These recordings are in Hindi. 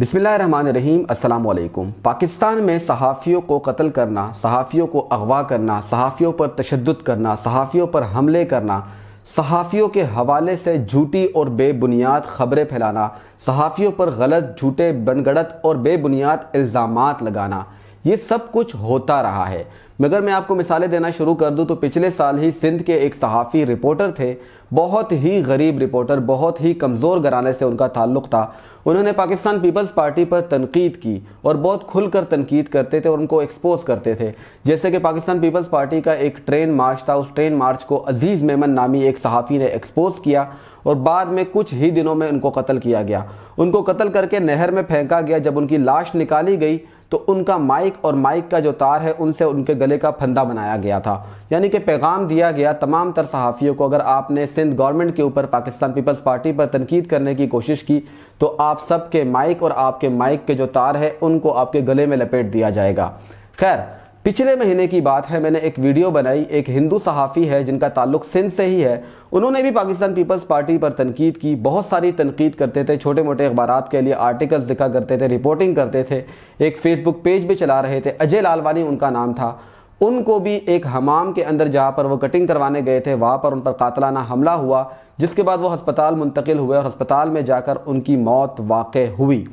बिसमीम् अल्लाम पाकिस्तान में सहाफ़ियों को कत्ल करना सहाफ़ियों को अगवा करना सहाफ़ियों पर तशद करना सहाफ़ियों पर हमले करना सहाफ़ियों के हवाले से झूठी और बेबुनियाद खबरें फैलाना सहाफ़ियों पर गलत झूठे बनगड़त और बेबुनियाद इल्ज़ाम लगाना ये सब कुछ होता रहा है मगर मैं आपको मिसालें देना शुरू कर दूं तो पिछले साल ही सिंध के एक सहाफ़ी रिपोर्टर थे बहुत ही गरीब रिपोर्टर बहुत ही कमज़ोर घराने से उनका ताल्लुक था उन्होंने पाकिस्तान पीपल्स पार्टी पर तनकीद की और बहुत खुलकर तनकीद करते थे और उनको एक्सपोज करते थे जैसे कि पाकिस्तान पीपल्स पार्टी का एक ट्रेन मार्च था उस ट्रेन मार्च को अजीज़ मेमन नामी एक सहाफ़ी ने एक्सपोज किया और बाद में कुछ ही दिनों में उनको कत्ल किया गया उनको कत्ल करके नहर में फेंका गया जब उनकी लाश निकाली गई तो उनका माइक और माइक का जो तार है उनसे उनके गले का फंदा बनाया गया था यानी कि पैगाम दिया गया तमाम तर सहाफ़ियों को अगर आपने सिंध गवर्नमेंट के ऊपर पाकिस्तान पीपल्स पार्टी पर तनकीद करने की कोशिश की तो आप सबके माइक और आपके माइक के जो तार है उनको आपके गले में लपेट दिया जाएगा खैर पिछले महीने की बात है मैंने एक वीडियो बनाई एक हिंदू सहाफ़ी है जिनका ताल्लुक सिंध से ही है उन्होंने भी पाकिस्तान पीपल्स पार्टी पर तनकीद की बहुत सारी तनकीद करते थे छोटे मोटे अखबार के लिए आर्टिकल्स लिखा करते थे रिपोर्टिंग करते थे एक फेसबुक पेज भी चला रहे थे अजय लालवानी उनका नाम था उनको भी एक हमाम के अंदर जहाँ पर वो कटिंग करवाने गए थे वहाँ पर उन पर कातलाना हमला हुआ जिसके बाद वो हस्पताल मुंतकिल हुए और हस्पताल में जाकर उनकी मौत वाक़ हुई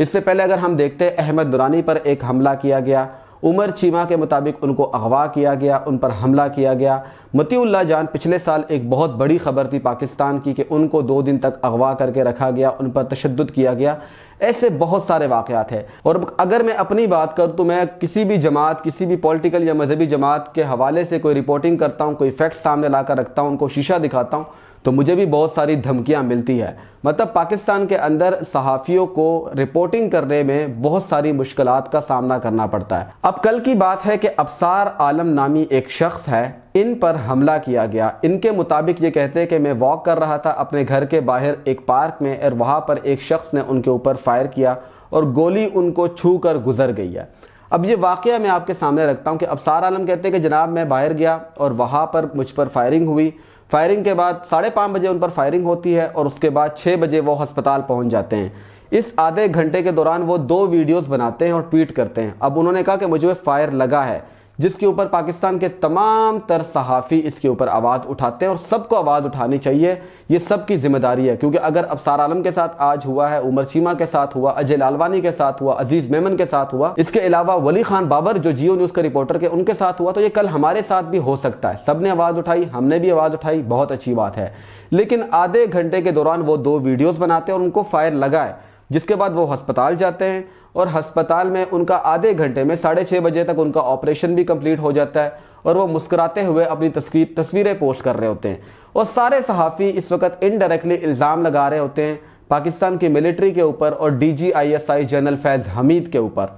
इससे पहले अगर हम देखते अहमद दुरानी पर एक हमला किया गया उमर चीमा के मुताबिक उनको अगवा किया गया उन पर हमला किया गया मतीउल्ला जान पिछले साल एक बहुत बड़ी खबर थी पाकिस्तान की कि उनको दो दिन तक अगवा करके रखा गया उन पर तशद किया गया ऐसे बहुत सारे वाकत हैं और अगर मैं अपनी बात करूँ तो मैं किसी भी जमात किसी भी पॉलिटिकल या मजहबी जमात के हवाले से कोई रिपोर्टिंग करता हूँ कोई फैक्ट सामने ला कर रखता हूँ उनको शीशा दिखाता हूँ तो मुझे भी बहुत सारी धमकियाँ मिलती है मतलब पाकिस्तान के अंदर सहाफ़ियों को रिपोर्टिंग करने में बहुत सारी मुश्किल का सामना करना पड़ता है अब कल की बात है कि अबसार आलम नामी एक शख्स है इन पर हमला किया गया इनके मुताबिक ये कहते हैं कि मैं वॉक कर रहा था अपने घर के बाहर एक पार्क में और वहाँ पर एक शख्स ने उनके ऊपर फायर किया और गोली उनको छू कर गुजर गई है अब ये वाक़ मैं आपके सामने रखता हूँ कि अबसार आलम कहते हैं कि जनाब मैं बाहर गया और वहाँ पर मुझ पर फायरिंग हुई फायरिंग के बाद साढ़े पाँच बजे उन पर फायरिंग होती है और उसके बाद छः बजे वो अस्पताल पहुंच जाते हैं इस आधे घंटे के दौरान वो दो वीडियोस बनाते हैं और ट्वीट करते हैं अब उन्होंने कहा कि मुझे फायर लगा है जिसके ऊपर पाकिस्तान के तमाम तर सहाफ़ी इसके ऊपर आवाज़ उठाते हैं और सबको आवाज़ उठानी चाहिए ये सब की जिम्मेदारी है क्योंकि अगर अफसार आलम के साथ आज हुआ है उमर चीमा के साथ हुआ अजय लालवानी के साथ हुआ अजीज़ मेमन के साथ हुआ इसके अलावा वली खान बाबर जो जियो न्यूज़ के रिपोर्टर के उनके साथ हुआ तो ये कल हमारे साथ भी हो सकता है सब ने आवाज़ उठाई हमने भी आवाज़ उठाई बहुत अच्छी बात है लेकिन आधे घंटे के दौरान वो दो वीडियोज़ बनाते हैं और उनको फायर लगाए जिसके बाद वो अस्पताल जाते हैं और हस्पताल में उनका आधे घंटे में साढ़े छः बजे तक उनका ऑपरेशन भी कंप्लीट हो जाता है और वो मुस्कुराते हुए अपनी तस्वीर तस्वीरें पोस्ट कर रहे होते हैं और सारे सहाफ़ी इस वक्त इनडायरेक्टली इल्ज़ाम लगा रहे होते हैं पाकिस्तान की मिलिट्री के ऊपर और D G I S I general Faiz Hameed के ऊपर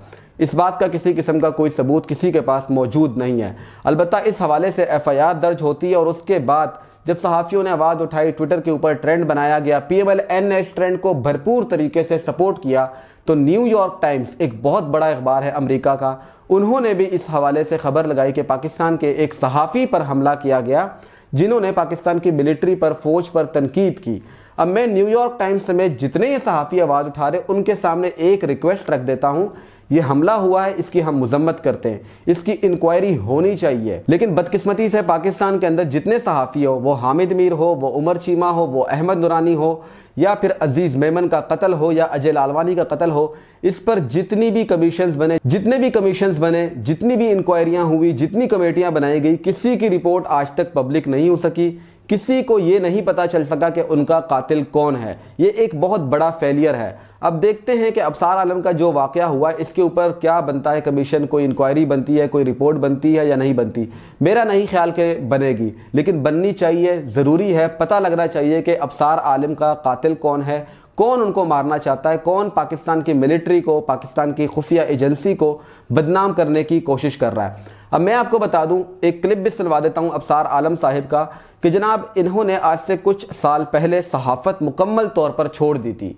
इस बात का किसी किस्म का कोई सबूत किसी के पास मौजूद नहीं है अलबत्त इस हवाले से एफ आई आर दर्ज होती है और उसके बाद जब सहाफ़ियों ने आवाज़ उठाई ट्विटर के ऊपर ट्रेंड बनाया गया P M L N S trend को भरपूर तरीके से सपोर्ट किया तो न्यूयॉर्क टाइम्स एक बहुत बड़ा अखबार है अमेरिका का उन्होंने भी इस हवाले से खबर लगाई कि पाकिस्तान के एक सहाफ़ी पर हमला किया गया जिन्होंने पाकिस्तान की मिलिट्री पर फौज पर तनकीद की अब मैं न्यूयॉर्क टाइम्स समेत जितने ही सहाफ़ी आवाज़ उठा रहे उनके सामने एक रिक्वेस्ट रख देता हूं ये हमला हुआ है इसकी हम मजम्मत करते हैं इसकी इंक्वायरी होनी चाहिए लेकिन बदकिस्मती से पाकिस्तान के अंदर जितने सहाफ़ी हो वो हामिद मीर हो वो उमर चीमा हो वो अहमद नुरानी हो या फिर अजीज़ मेमन का कत्ल हो या अजय लालवानी का कत्ल हो इस पर जितनी भी कमीशन बने जितने भी कमीशन बने जितनी भी इंक्वायरियाँ हुई जितनी कमेटियाँ बनाई गई किसी की रिपोर्ट आज तक पब्लिक नहीं हो सकी किसी को ये नहीं पता चल सका कि उनका कातिल कौन है ये एक बहुत बड़ा फेलियर है अब देखते हैं कि अबसार आलम का जो वाक़ हुआ इसके ऊपर क्या बनता है कमीशन कोई इंक्वायरी बनती है कोई रिपोर्ट बनती है या नहीं बनती मेरा नहीं ख्याल के बनेगी लेकिन बननी चाहिए ज़रूरी है पता लगना चाहिए कि अबसार आलम का कातिल कौन है कौन उनको मारना चाहता है कौन पाकिस्तान की मिलिट्री को पाकिस्तान की खुफिया एजेंसी को बदनाम करने की कोशिश कर रहा है अब मैं आपको बता दूं एक क्लिप भी सुनवा देता हूं अबसार आलम साहिब का कि जनाब इन्होंने आज से कुछ साल पहले सहाफत मुकम्मल तौर पर छोड़ दी थी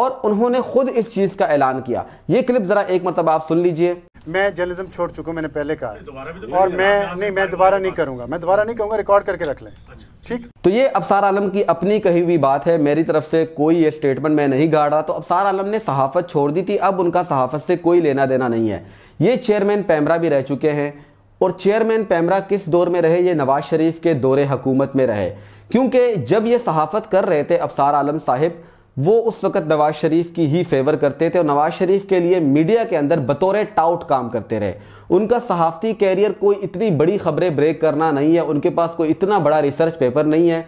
और उन्होंने खुद इस चीज़ का ऐलान किया ये क्लिप ज़रा एक मरतब आप सुन लीजिए मैं जर्नलिज्म छोड़ चुका मैंने पहले कहा तो और मैं नहीं मैं दोबारा नहीं करूंगा मैं दोबारा नहीं कहूंगा रिकॉर्ड करके रख लें अच्छा। ठीक तो ये अफसार आलम की अपनी कही हुई बात है मेरी तरफ से कोई ये स्टेटमेंट मैं नहीं गाड़ रहा तो अफसार आलम ने सहाफत छोड़ दी थी अब उनका सहाफत से कोई लेना देना नहीं है ये चेयरमैन पैमरा भी रह चुके हैं और चेयरमैन पैमरा किस दौर में रहे ये नवाज शरीफ के दौरे हकूमत में रहे क्योंकि जब ये सहाफत कर रहे थे अफसार आलम साहिब वो उस वक्त नवाज शरीफ की ही फेवर करते थे और नवाज शरीफ के लिए मीडिया के अंदर बतौर टाउट काम करते रहे उनका सहाफ़ती कैरियर कोई इतनी बड़ी खबरें ब्रेक करना नहीं है उनके पास कोई इतना बड़ा रिसर्च पेपर नहीं है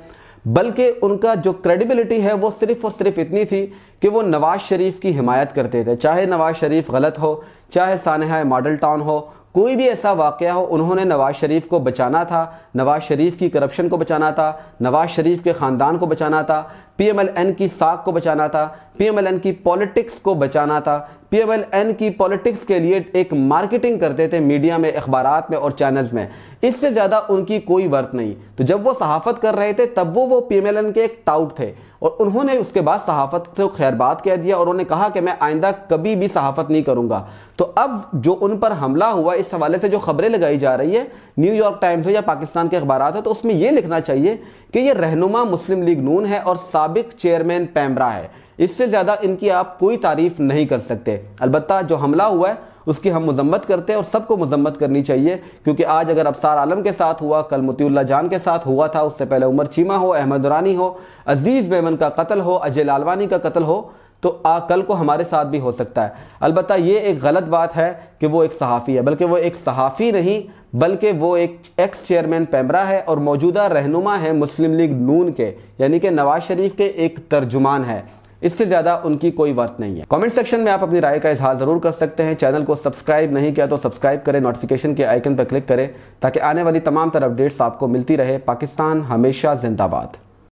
बल्कि उनका जो क्रेडिबिलिटी है वो सिर्फ और सिर्फ इतनी थी कि वो नवाज शरीफ की हिमायत करते थे चाहे नवाज शरीफ गलत हो चाहे सानहा मॉडल टाउन हो कोई भी ऐसा वाक़ हो उन्होंने नवाज़ शरीफ को बचाना था नवाज़ शरीफ की करप्शन को बचाना था नवाज़ शरीफ के ख़ानदान को बचाना था पीएमएलएन की साख को बचाना था पीएमएलएन की पॉलिटिक्स को बचाना था पीएमएलएन की पॉलिटिक्स के लिए एक मार्केटिंग करते थे मीडिया में अखबार में और चैनल्स में इससे ज़्यादा उनकी कोई वर्थ नहीं तो जब वो सहाफत कर रहे थे तब वो वो पीएमएलएन के एक टाउट थे और उन्होंने उसके बाद सहाफत से खैरबाद कह दिया और उन्होंने कहा कि मैं आइंदा कभी भी सहाफत नहीं करूंगा तो अब जो उन पर हमला हुआ इस हवाले से जो खबरें लगाई जा रही है न्यूयॉर्क टाइम्स हो या पाकिस्तान के अखबार हो तो उसमें यह लिखना चाहिए कि यह रहनुमा मुस्लिम लीग नून है और साबिक चेयरमैन पैमरा है इससे ज़्यादा इनकी आप कोई तारीफ नहीं कर सकते अलबत् जो हमला हुआ है उसकी हम मजम्मत करते हैं और सबको मजम्मत करनी चाहिए क्योंकि आज अगर अबसार आलम के साथ हुआ कल मतील्ला जान के साथ हुआ था उससे पहले उमर चीमा हो अहमद रानी हो अजीज़ बेमन का कत्ल हो अजय लालवानी का कत्ल हो तो आ, कल को हमारे साथ भी हो सकता है अलबत्त ये एक गलत बात है कि वो एक सहाफ़ी है बल्कि वो एक सहाफ़ी नहीं बल्कि वो एक एक्स चेयरमैन पैमरा है और मौजूदा रहनुमा है मुस्लिम लीग नून के यानी कि नवाज शरीफ के एक तर्जुमान है इससे ज़्यादा उनकी कोई वर्त नहीं है कमेंट सेक्शन में आप अपनी राय का इजहार ज़रूर कर सकते हैं चैनल को सब्सक्राइब नहीं किया तो सब्सक्राइब करें नोटिफिकेशन के आइकन पर क्लिक करें ताकि आने वाली तमाम तरह अपडेट्स आपको मिलती रहे पाकिस्तान हमेशा जिंदाबाद